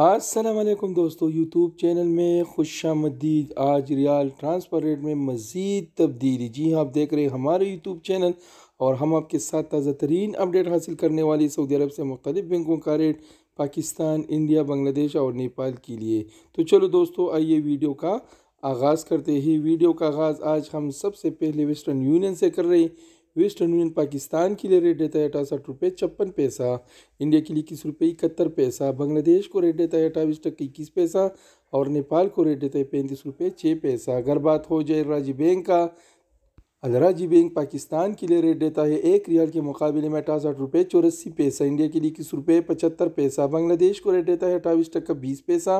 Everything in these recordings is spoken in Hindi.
असलम दोस्तों यूट्यूब चैनल में खुश आमदीद आज रियाल ट्रांसफ़र रेट में मज़ीद तब्दीली जी हाँ आप देख रहे हैं हमारे यूट्यूब चैनल और हम आपके साथ ताज़ा तरीन अपडेट हासिल करने वाली सऊदी अरब से मुख्तलिफ बैंकों का रेट पाकिस्तान इंडिया बांग्लादेश और नेपाल के लिए तो चलो दोस्तों आइए वीडियो का आगाज़ करते ही वीडियो का आगाज़ आज हम सबसे पहले वेस्टर्न यूनियन से कर रहे हैं वेस्ट यूनियन पाकिस्तान के लिए रेट देता है अठासठ रुपये छप्पन पैसा इंडिया के लिए इक्कीस रुपये इकहत्तर पैसा बांग्लादेश को रेट देता है अट्ठाईस टक्के इक्कीस पैसा और नेपाल को रेट देता है पैंतीस रुपये छः पैसा अगर बात हो जाए राज्य बैंक का अलराजी बैंक पाकिस्तान के लिए रेट देता है एक रियाल के मुकाबले में अठासठ रुपये चौरासी पैसा इंडिया के लिए इक्कीस रुपये पचहत्तर पैसा बांग्लादेश को रेट देता है अट्ठाईस टक्का बीस पैसा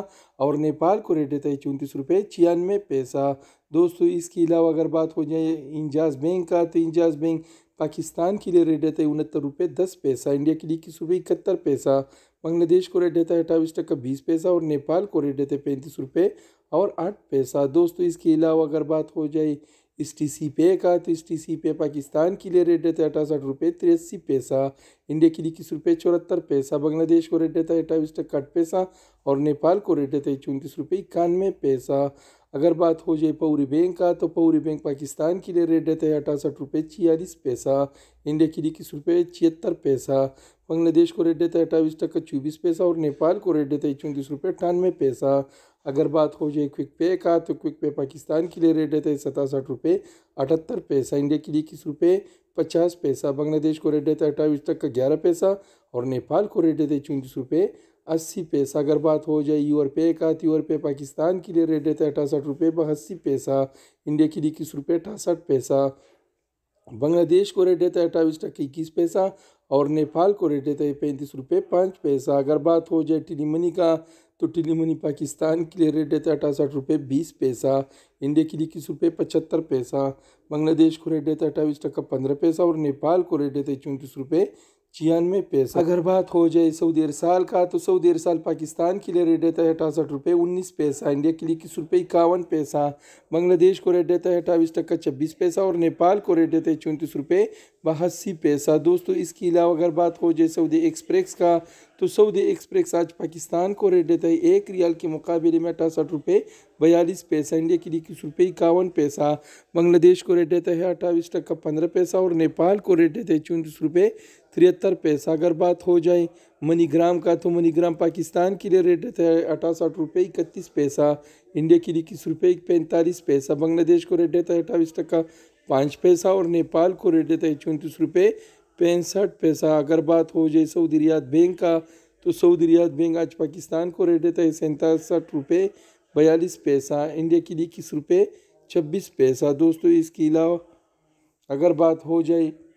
और नेपाल को रेट देता है चौंतीस रुपये छियानवे पैसा दोस्तों इसके अलावा अगर बात हो जाए इंजाज बैंक का तो इंजाज बैंक पाकिस्तान के लिए रेट देता है उनहत्तर रुपये दस पैसा इंडिया के लिए इक्कीस रुपये इकहत्तर पैसा बांग्लादेश को रेट देता है अट्ठाईस टक्का बीस पैसा और नेपाल को रेट देता है पैंतीस रुपये और आठ पैसा दोस्तों इसके अलावा अगर बात हो जाए इस टी सी पे का तो इस टी सी पे पाकिस्तान के लिए रेट है अठासठ रुपये तिरासी पैसा इंडिया की इक्कीस रुपये चौहत्तर पैसा बांग्लादेश को रेट देता है अट्ठाईस टक्का आठ पैसा और नेपाल को रेट देता है चौंतीस रुपये इक्यानवे पैसा अगर बात हो जाए पौरी बैंक का तो पौरी बैंक पाकिस्तान के लिए रेट देता है अठासठ रुपये छियालीस पैसा इंडिया के लिए इक्कीस रुपये छिहत्तर पैसा बांग्लादेश को रेट देता है अट्ठाईस टक्का चौबीस पैसा और नेपाल को रेट देता है चौंतीस रुपये अट्ठानवे पैसा अगर बात हो जाए क्विक पे का तो क्विक पे पाकिस्तान के लिए रेट देता है सतासठ रुपये अठहत्तर पैसा इंडिया के लिए इक्कीस रुपये पचास पैसा बांग्लादेश को रेट देता है अट्ठाईस तक का ग्यारह पैसा और नेपाल को रेट देते चौंतीस रुपये अस्सी पैसा अगर बात हो जाए यूर पे का तो यूर पे पाकिस्तान के लिए रेट देता है अठासठ रुपये बहस्सी पैसा इंडिया के लिए इक्कीस रुपये अठासठ पैसा बांग्लादेश को रेट देता है अट्ठाईस का इक्कीस पैसा और नेपाल को रेट देता है पैंतीस रुपये पाँच पैसा अगर बात हो जाए टीली मनी का तो टिली मनी पाकिस्तान के लिए रेट देता है अठासठ रुपये बीस पैसा इंडिया के लिए इक्कीस रुपये पचहत्तर पैसा बांग्लादेश को रेट देता है अट्ठाईस टक्का पंद्रह पैसा और नेपाल को रेट रहता है चौंतीस रुपये छियानवे पैसा अगर बात हो जाए सऊदी अरसाल का तो सऊदी अरसाल पाकिस्तान के लिए रेट देता है अठासठ रुपये उन्नीस पैसा इंडिया के लिए इक्कीस रुपये इक्यावन पैसा बांग्लादेश को रेट देता है अट्ठावी टक्का छब्बीस पैसा और नेपाल को रेट देता है चौंतीस रुपये बहासी पैसा दोस्तों इसके अलावा अगर बात हो जाए सऊदी एक्सप्रेस का तो सऊदी एक्सप्रेस आज पाकिस्तान को रेट देता है एक रियाल के मुकाबले में अठासठ रुपये बयालीस पैसा इंडिया के लिए इक्कीस रुपये इक्यावन पैसा बांग्लादेश को रेट देता है अट्ठाईस टक्का पंद्रह पैसा और नेपाल को रेट देता है चौंतीस रुपये तिहत्तर पैसा अगर बात हो जाए मनीग्राम का तो मनीग्राम पाकिस्तान के लिए रेट रहता है अठासठ रुपये इकतीस पैसा इंडिया के लिए इक्कीस रुपये पैंतालीस पैसा बांग्लादेश को रेट रहता है अट्ठाईस टका पाँच पैसा और नेपाल को रेट रहता है चौंतीस रुपये पैंसठ पैसा अगर बात हो जाए सऊदी रियाद बैंक का तो सऊदी रियाद बैंक आज पाकिस्तान को रेट रहता है सैंतासठ रुपये बयालीस पैसा इंडिया के लिए इक्कीस रुपये छब्बीस पैसा दोस्तों इसके अलावा अगर बात हो जाए